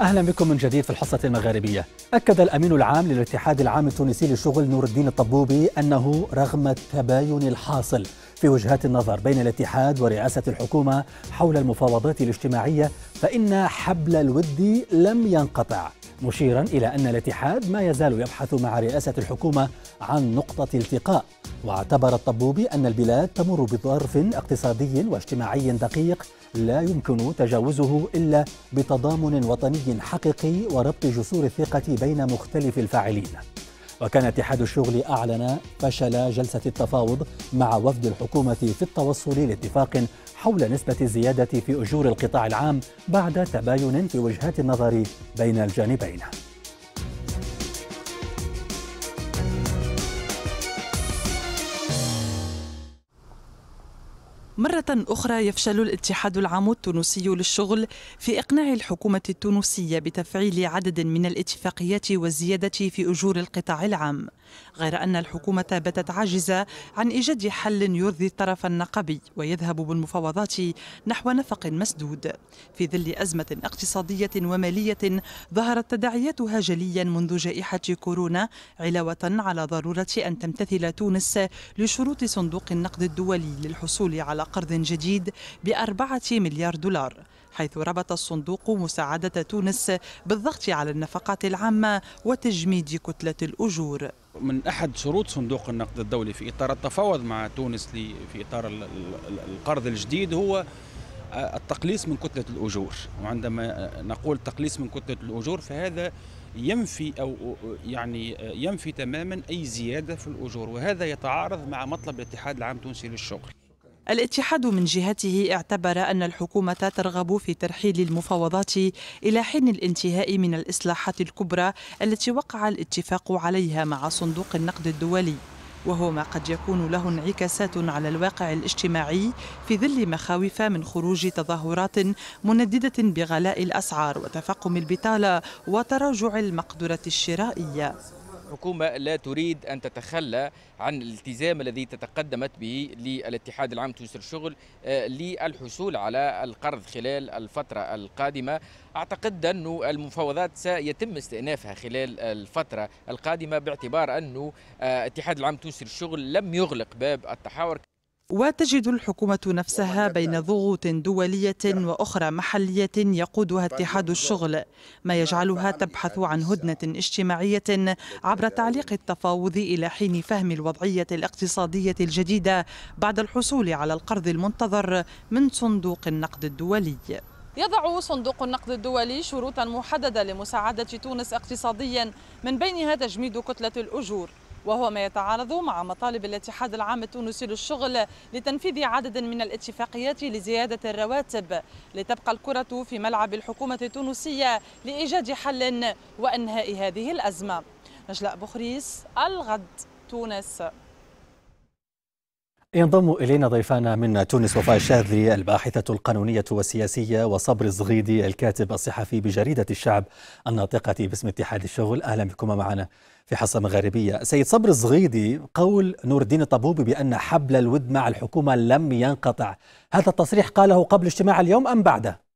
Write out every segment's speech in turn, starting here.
أهلا بكم من جديد في الحصة المغاربية أكد الأمين العام للاتحاد العام التونسي للشغل نور الدين الطبوبي أنه رغم التباين الحاصل في وجهات النظر بين الاتحاد ورئاسة الحكومة حول المفاوضات الاجتماعية فإن حبل الود لم ينقطع مشيرا إلى أن الاتحاد ما يزال يبحث مع رئاسة الحكومة عن نقطة التقاء واعتبر الطبوبي أن البلاد تمر بظرف اقتصادي واجتماعي دقيق لا يمكن تجاوزه إلا بتضامن وطني حقيقي وربط جسور الثقة بين مختلف الفاعلين وكان اتحاد الشغل أعلن فشل جلسة التفاوض مع وفد الحكومة في التوصل لاتفاق حول نسبة الزيادة في أجور القطاع العام بعد تباين في وجهات النظر بين الجانبين مرة أخرى يفشل الاتحاد العام التونسي للشغل في إقناع الحكومة التونسية بتفعيل عدد من الاتفاقيات والزيادة في أجور القطاع العام غير أن الحكومة باتت عاجزة عن إيجاد حل يرضي الطرف النقبي ويذهب بالمفاوضات نحو نفق مسدود في ظل أزمة اقتصادية ومالية ظهرت تداعياتها جليا منذ جائحة كورونا علاوة على ضرورة أن تمتثل تونس لشروط صندوق النقد الدولي للحصول على قرض جديد بأربعة مليار دولار حيث ربط الصندوق مساعدة تونس بالضغط على النفقات العامة وتجميد كتلة الأجور من أحد شروط صندوق النقد الدولي في إطار التفاوض مع تونس في إطار القرض الجديد هو آه، التقليص من كتلة الأجور وعندما آه، نقول تقليص من كتلة الأجور فهذا ينفي أو يعني آه، ينفي تماما أي زيادة في الأجور وهذا يتعارض مع مطلب الاتحاد العام التونسي للشغل الاتحاد من جهته اعتبر أن الحكومة ترغب في ترحيل المفاوضات إلى حين الانتهاء من الإصلاحات الكبرى التي وقع الاتفاق عليها مع صندوق النقد الدولي وهو ما قد يكون له انعكاسات على الواقع الاجتماعي في ظل مخاوف من خروج تظاهرات مندده بغلاء الاسعار وتفاقم البطاله وتراجع المقدره الشرائيه الحكومة لا تريد أن تتخلى عن الالتزام الذي تتقدمت به للاتحاد العام تونسي للشغل آه، للحصول على القرض خلال الفترة القادمة أعتقد أن المفاوضات سيتم استئنافها خلال الفترة القادمة باعتبار أن الاتحاد آه، العام التونسي للشغل لم يغلق باب التحاور وتجد الحكومة نفسها بين ضغوط دولية وأخرى محلية يقودها اتحاد الشغل ما يجعلها تبحث عن هدنة اجتماعية عبر تعليق التفاوض إلى حين فهم الوضعية الاقتصادية الجديدة بعد الحصول على القرض المنتظر من صندوق النقد الدولي يضع صندوق النقد الدولي شروطا محددة لمساعدة تونس اقتصاديا من بينها تجميد كتلة الأجور وهو ما يتعارض مع مطالب الاتحاد العام التونسي للشغل لتنفيذ عدد من الاتفاقيات لزيادة الرواتب لتبقى الكرة في ملعب الحكومة التونسية لإيجاد حل وإنهاء هذه الأزمة نجلاء بخريس الغد تونس ينضم إلينا ضيفانا من تونس وفاء الشاذلي الباحثة القانونية والسياسية وصبر الزغيدي الكاتب الصحفي بجريدة الشعب الناطقة باسم اتحاد الشغل أهلا بكم معنا في حصة مغاربية سيد صبر الزغيدي قول نور الدين الطبوبي بأن حبل الود مع الحكومة لم ينقطع هذا التصريح قاله قبل اجتماع اليوم أم بعده؟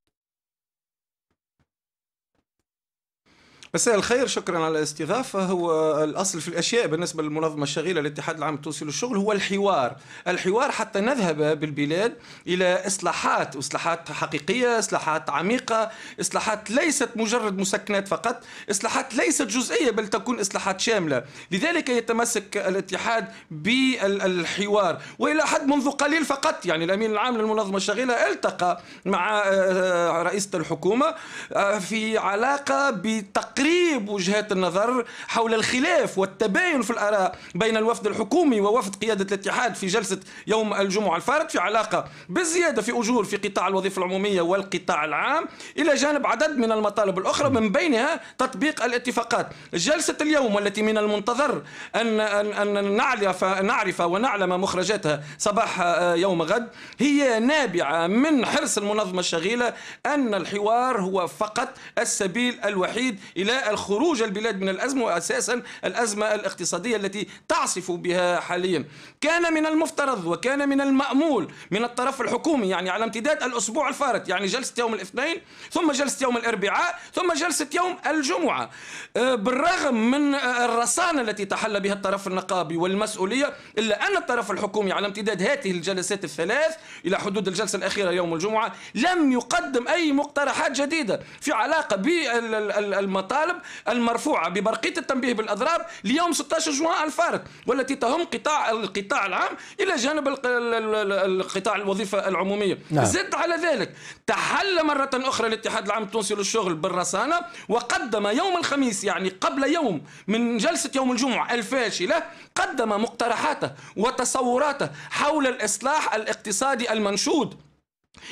مساء الخير شكرا على الاستضافة هو الأصل في الأشياء بالنسبة للمنظمة الشغيلة الاتحاد العام التونسي للشغل هو الحوار الحوار حتى نذهب بالبلاد إلى إصلاحات إصلاحات حقيقية إصلاحات عميقة إصلاحات ليست مجرد مسكنات فقط إصلاحات ليست جزئية بل تكون إصلاحات شاملة لذلك يتمسك الاتحاد بالحوار وإلى حد منذ قليل فقط يعني الأمين العام للمنظمة الشغيلة التقى مع آه، آه، رئيسة الحكومة آه، في علاقة بتقديم تقريب وجهات النظر حول الخلاف والتباين في الآراء بين الوفد الحكومي ووفد قيادة الاتحاد في جلسة يوم الجمعة الفارط في علاقة بالزيادة في أجور في قطاع الوظيفة العمومية والقطاع العام إلى جانب عدد من المطالب الأخرى من بينها تطبيق الاتفاقات جلسة اليوم والتي من المنتظر أن أن أن نعرف نعرف ونعلم مخرجاتها صباح آه، يوم غد هي نابعة من حرص المنظمة الشغيلة أن الحوار هو فقط السبيل الوحيد إلى الخروج البلاد من الأزمة وأساسا الأزمة الاقتصادية التي تعصف بها حاليا كان من المفترض وكان من المأمول من الطرف الحكومي يعني على امتداد الأسبوع الفارط يعني جلسة يوم الاثنين ثم جلسة يوم الأربعاء ثم جلسة يوم الجمعة أه، بالرغم من أه، الرصانة التي تحل بها الطرف النقابي والمسؤولية إلا أن الطرف الحكومي على امتداد هذه الجلسات الثلاث إلى حدود الجلسة الأخيرة يوم الجمعة لم يقدم أي مقترحات جديدة في علاقة بالمطار الطالب المرفوعة ببرقية التنبيه بالأضرار ليوم 16 جوان الفارق والتي تهم قطاع القطاع العام إلى جانب القطاع الوظيفة العمومية نعم. زد على ذلك تحل مرة أخرى الاتحاد العام التونسي للشغل بالرصانة وقدم يوم الخميس يعني قبل يوم من جلسة يوم الجمعة الفاشلة قدم مقترحاته وتصوراته حول الإصلاح الاقتصادي المنشود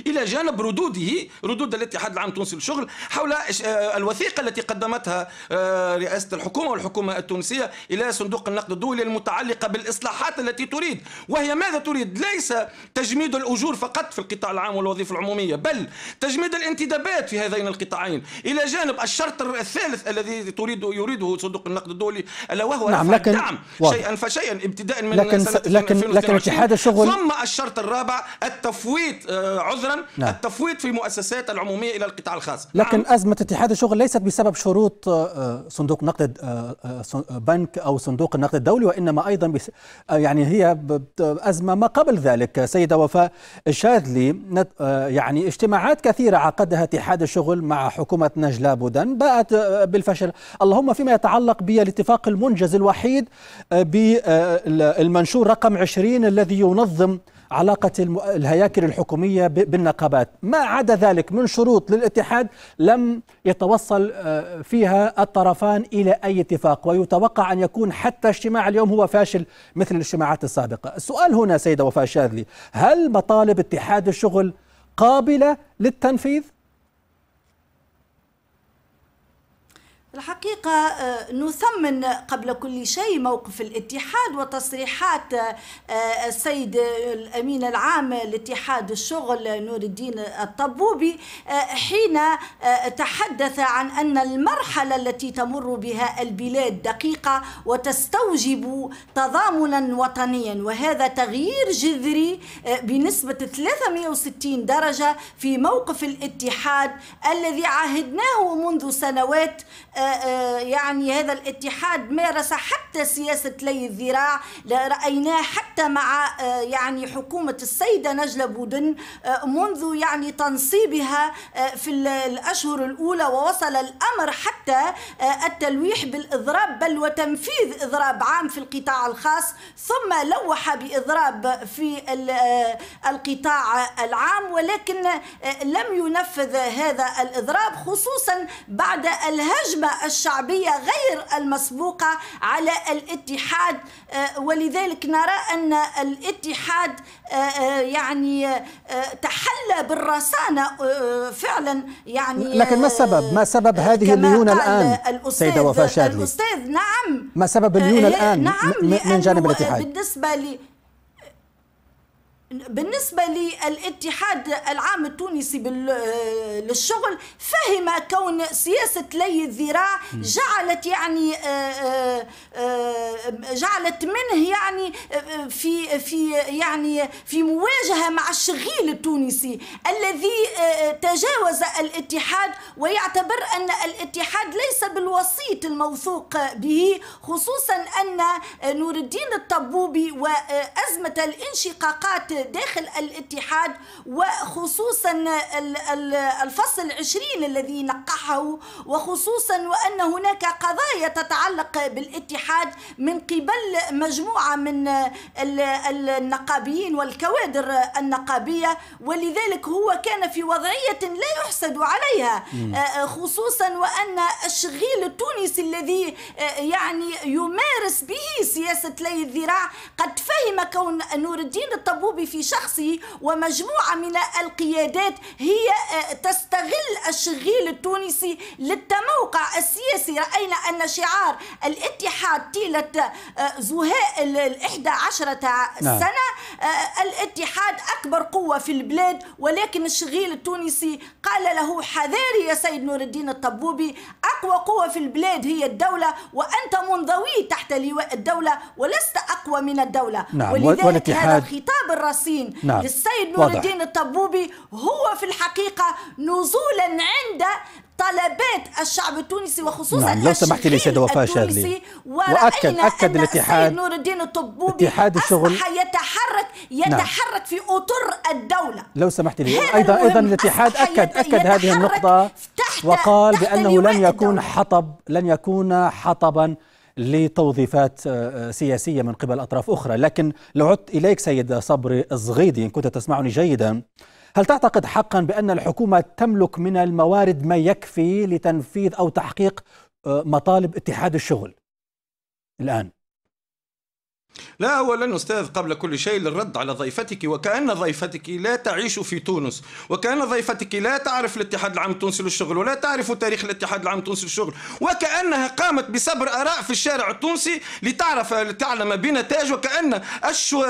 إلى جانب ردوده ردود الاتحاد العام التونسي للشغل حول آه، الوثيقة التي قدمتها آه، رئاسة الحكومة والحكومة التونسية إلى صندوق النقد الدولي المتعلقة بالإصلاحات التي تريد وهي ماذا تريد ليس تجميد الأجور فقط في القطاع العام والوظيفة العمومية بل تجميد الانتدابات في هذين القطاعين إلى جانب الشرط الثالث الذي تريد يريده صندوق النقد الدولي ألا وهو نعم لكن دعم شيئا فشيئا ابتداء من لكن سنة لكن لكن اتحاد الشغل ثم الشرط الرابع التفويض آه، عضو عذرا نعم. التفويض في مؤسسات العمومية إلى القطاع الخاص لكن نعم. أزمة اتحاد الشغل ليست بسبب شروط آه، آه، صندوق نقد آه، بنك أو صندوق النقد الدولي وإنما أيضا يعني هي أزمة ما قبل ذلك سيدة وفاء الشاذلي يعني اجتماعات كثيرة عقدها اتحاد الشغل مع حكومة نجلة بودن باءت بالفشل اللهم فيما يتعلق بالاتفاق المنجز الوحيد بالمنشور رقم 20 الذي ينظم علاقة الهياكل الحكومية بالنقابات ما عدا ذلك من شروط للاتحاد لم يتوصل آه، فيها الطرفان إلى أي اتفاق ويتوقع أن يكون حتى اجتماع اليوم هو فاشل مثل الاجتماعات السابقة السؤال هنا سيدة وفاء شاذلي هل مطالب اتحاد الشغل قابلة للتنفيذ؟ الحقيقة آه، نثمن قبل كل شيء موقف الاتحاد وتصريحات آه، آه، السيد الأمين العام لاتحاد الشغل نور الدين الطبوبي حين تحدث عن أن المرحلة التي تمر بها البلاد دقيقة وتستوجب تضامنا وطنيا وهذا تغيير جذري بنسبة 360 درجة في موقف الاتحاد الذي عهدناه منذ سنوات آه، آه، يعني هذا الاتحاد مارس حتى سياسة لي الذراع رأيناه حتى مع آه، يعني حكومة السيدة نجلة بودن منذ يعني تنصيبها في الأشهر الأولى ووصل الأمر حتى التلويح بالإضراب بل وتنفيذ إضراب عام في القطاع الخاص ثم لوح بإضراب في القطاع العام ولكن لم ينفذ هذا الإضراب خصوصا بعد الهجمة الشعبية غير المسبوقة على الاتحاد آه، ولذلك نرى أن الاتحاد آه، آه، يعني تحلى بالرصانة فعلا يعني لكن ما السبب؟ ما سبب هذه الليونة الآن سيدة وفاء الأستاذ نعم ما سبب الليونة الآن نعم من جانب الاتحاد؟ بالنسبة لي بالنسبة للاتحاد العام التونسي للشغل فهم كون سياسة لي الذراع جعلت يعني آه، آه، آه، جعلت منه يعني في في يعني في مواجهة مع الشغيل التونسي الذي تجاوز الاتحاد ويعتبر أن الاتحاد ليس بالوسيط الموثوق به خصوصا أن نور الدين الطبوبي وأزمة الانشقاقات داخل الاتحاد وخصوصا الفصل العشرين الذي نقحه وخصوصا وأن هناك قضايا تتعلق بالاتحاد من قبل مجموعة من النقابيين والكوادر النقابية ولذلك هو كان في وضعية لا يحسد عليها آه، آه، خصوصا وأن الشغيل التونسي الذي آه، يعني يمارس به سياسة لي الذراع قد فهم كون نور الدين الطبوبي في شخصه ومجموعة من القيادات هي آه، تستغل الشغيل التونسي للتموقع السياسي رأينا أن شعار الاتحاد طيلة آه، زهاء الإحدى عشرة نعم. سنة آه، الاتحاد أكبر قوة في البلاد ولكن الشغيل التونسي قال له حذاري يا سيد نور الدين الطبوبي أقوى قوة في البلاد هي الدولة وأنت منضوي تحت لواء الدولة ولست أقوى من الدولة نعم ولذلك والاتحاد هذا الخطاب الرصين نعم للسيد نور الدين الطبوبي هو في الحقيقة نزولا عند طلبات الشعب التونسي وخصوصا نعم لو سمحت لي سيده وفاء شاذلي واكد اكد الاتحاد نور الدين الطبوبي اتحاد الشغل يتحرك نعم. يتحرك نعم. في اطر الدوله لو سمحت لي ايضا ايضا الاتحاد اكد اكد هذه النقطه وقال بأنه لن يكون حطب لن يكون حطبا لتوظيفات آه، سياسية من قبل أطراف أخرى لكن لو عدت إليك سيد صبري الصغيدي إن كنت تسمعني جيدا هل تعتقد حقا بأن الحكومة تملك من الموارد ما يكفي لتنفيذ أو تحقيق آه، مطالب اتحاد الشغل الآن؟ لا أولا أستاذ قبل كل شيء للرد على ضيفتك وكأن ضيفتك لا تعيش في تونس وكأن ضيفتك لا تعرف الاتحاد العام التونسي للشغل ولا تعرف تاريخ الاتحاد العام التونسي للشغل وكأنها قامت بصبر آراء في الشارع التونسي لتعرف لتعلم بنتاج وكأن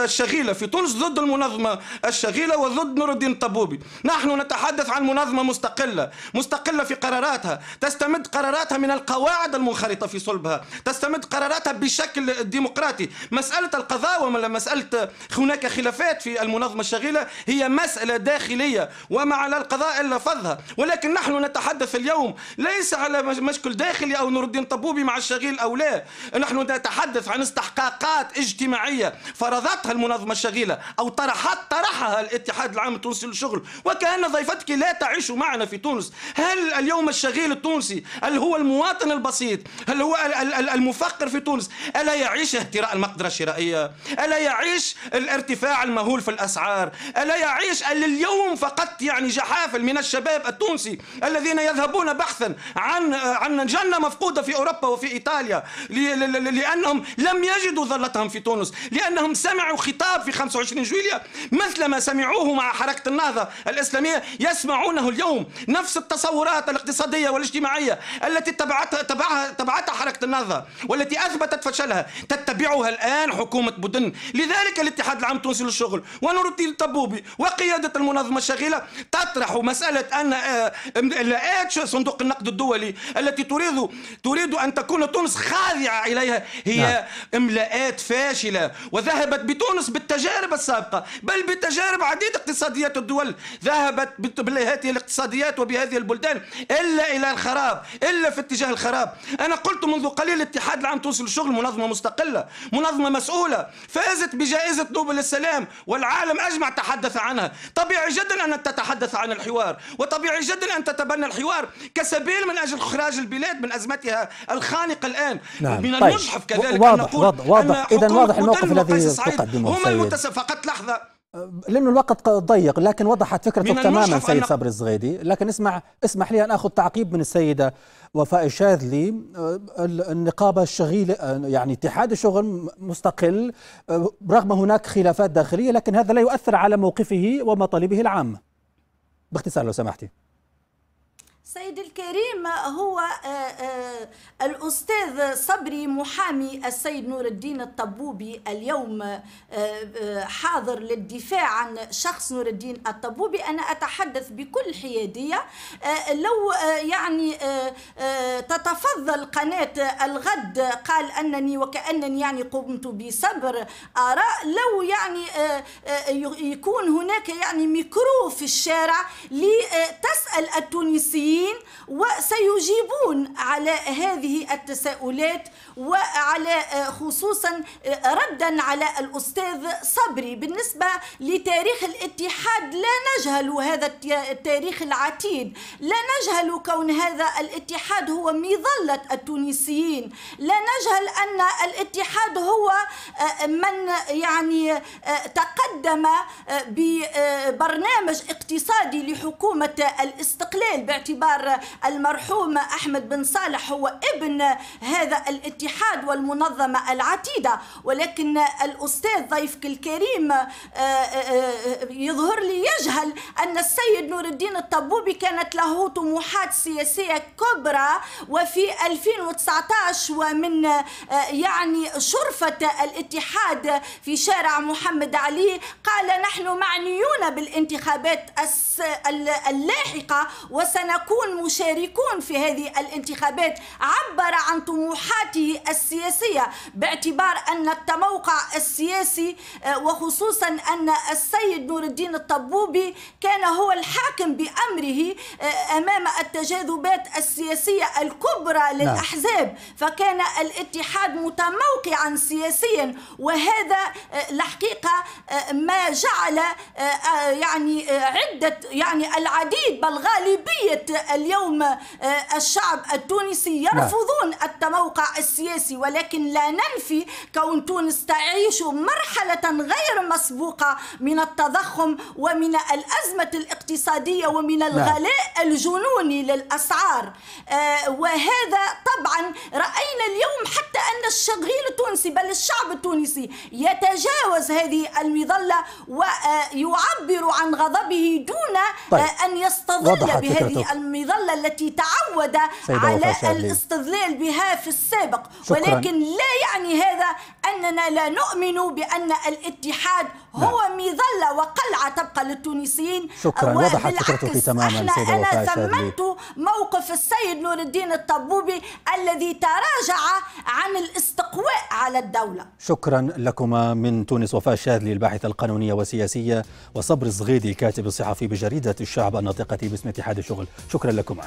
الشغيلة في تونس ضد المنظمة الشغيلة وضد نور الدين الطبوبي نحن نتحدث عن منظمة مستقلة مستقلة في قراراتها تستمد قراراتها من القواعد المنخرطة في صلبها تستمد قراراتها بشكل ديمقراطي مس مسألة القضاء ومسألة هناك خلافات في المنظمة الشغيلة هي مسألة داخلية وما على القضاء إلا فضها ولكن نحن نتحدث اليوم ليس على مشكل داخلي أو نور الدين طبوبي مع الشغيل أو لا نحن نتحدث عن استحقاقات اجتماعية فرضتها المنظمة الشغيلة أو طرحت طرحها الاتحاد العام التونسي للشغل وكأن ضيفتك لا تعيش معنا في تونس هل اليوم الشغيل التونسي هل هو المواطن البسيط هل هو المفقر في تونس ألا يعيش اهتراء المقدرة الشرائية ألا يعيش الارتفاع المهول في الأسعار ألا يعيش اليوم فقط يعني جحافل من الشباب التونسي الذين يذهبون بحثا عن عن جنة مفقودة في أوروبا وفي إيطاليا لأنهم لم يجدوا ظلتهم في تونس لأنهم سمعوا خطاب في 25 جويليا مثل ما سمعوه مع حركة النهضة الإسلامية يسمعونه اليوم نفس التصورات الاقتصادية والاجتماعية التي تبعتها تبعها تبعتها حركة النهضة والتي أثبتت فشلها تتبعها الآن حكومة بدن لذلك الاتحاد العام التونسي للشغل الدين الطبوبي وقيادة المنظمة الشغيلة تطرح مسألة أن الاتش آه، صندوق النقد الدولي التي تريد تريد أن تكون تونس خاضعة إليها هي نعم. إملاءات فاشلة وذهبت بتونس بالتجارب السابقة بل بتجارب عديدة اقتصاديات الدول ذهبت بهذه الاقتصاديات وبهذه البلدان إلا إلى الخراب إلا في اتجاه الخراب أنا قلت منذ قليل الاتحاد العام التونسي للشغل منظمة مستقلة منظمة مسؤولة فازت بجائزة نوبل السلام والعالم أجمع تحدث عنها طبيعي جدا أن تتحدث عن الحوار وطبيعي جدا أن تتبنى الحوار كسبيل من أجل إخراج البلاد من أزمتها الخانقة الآن نعم. من طيب. المجحف كذلك واضح أن نقول واضح, واضح. إذا واضح الموقف الذي تقدمه هم المتسف فقط لحظة لأنه الوقت ضيق لكن وضحت فكرتك تماما سيد صبري الزغيدي لكن اسمع اسمح لي أن أخذ تعقيب من السيدة وفاء الشاذلي آه، النقابة الشغيلة آه، يعني اتحاد الشغل مستقل آه، رغم هناك خلافات داخلية لكن هذا لا يؤثر على موقفه ومطالبه العامة باختصار لو سمحتي سيد الكريم هو آه، آه، الأستاذ صبري محامي السيد نور الدين الطبوبي اليوم آه، حاضر للدفاع عن شخص نور الدين الطبوبي أنا أتحدث بكل حيادية لو يعني تتفضل قناة الغد قال أنني وكأنني يعني قمت بصبر آراء لو يعني يكون هناك يعني ميكرو في الشارع لتسأل التونسيين السوريين وسيجيبون على هذه التساؤلات وعلى آه، خصوصا آه، ردا على الأستاذ صبري بالنسبة لتاريخ الاتحاد لا نجهل هذا التاريخ العتيد لا نجهل كون هذا الاتحاد هو مظلة التونسيين لا نجهل أن الاتحاد هو آه، من يعني تقدم ببرنامج اقتصادي لحكومة الاستقلال باعتبار باعتبار المرحوم أحمد بن صالح هو ابن هذا الاتحاد والمنظمة العتيدة ولكن الأستاذ ضيفك الكريم آه، آه، آه، يظهر لي يجهل أن السيد نور الدين الطبوبي كانت له طموحات سياسية كبرى وفي 2019 ومن يعني شرفة الاتحاد في شارع محمد علي قال نحن معنيون بالانتخابات اللاحقة وسنكون يكون مشاركون في هذه الانتخابات عبر عن طموحاته السياسية باعتبار أن التموقع السياسي آه، وخصوصا أن السيد نور الدين الطبوبي كان هو الحاكم بأمره آه، أمام التجاذبات السياسية الكبرى نعم. للأحزاب فكان الاتحاد متموقعا سياسيا وهذا آه، الحقيقة ما جعل يعني عدة يعني العديد بل غالبية اليوم آه، الشعب التونسي نعم. يرفضون التموقع السياسي ولكن لا ننفي كون تونس تعيش مرحلة غير مسبوقة من التضخم ومن الأزمة الاقتصادية ومن نعم. الغلاء الجنوني للأسعار آه، وهذا طبعا رأينا اليوم حتى أن الشغيل التونسي بل الشعب التونسي يتجاوز هذه المظلة ويعبر عن غضبه دون آه، طيب. أن يستظل بهذه الم... المظلة التي تعود على الاستظلال بها في السابق شكرا. ولكن لا يعني هذا أننا لا نؤمن بأن الاتحاد هو نعم. مظلة وقلعة تبقى للتونسيين شكرا وضحت فكرتك تماما سيدة أنا ثمنت موقف السيد نور الدين الطبوبي الذي تراجع عن الاستقواء على الدولة شكرا لكما من تونس وفاء الشاذلي الباحثة القانونية والسياسية وصبر الصغيدي الكاتب الصحفي بجريدة الشعب الناطقة باسم اتحاد الشغل شكرا شكرا لكما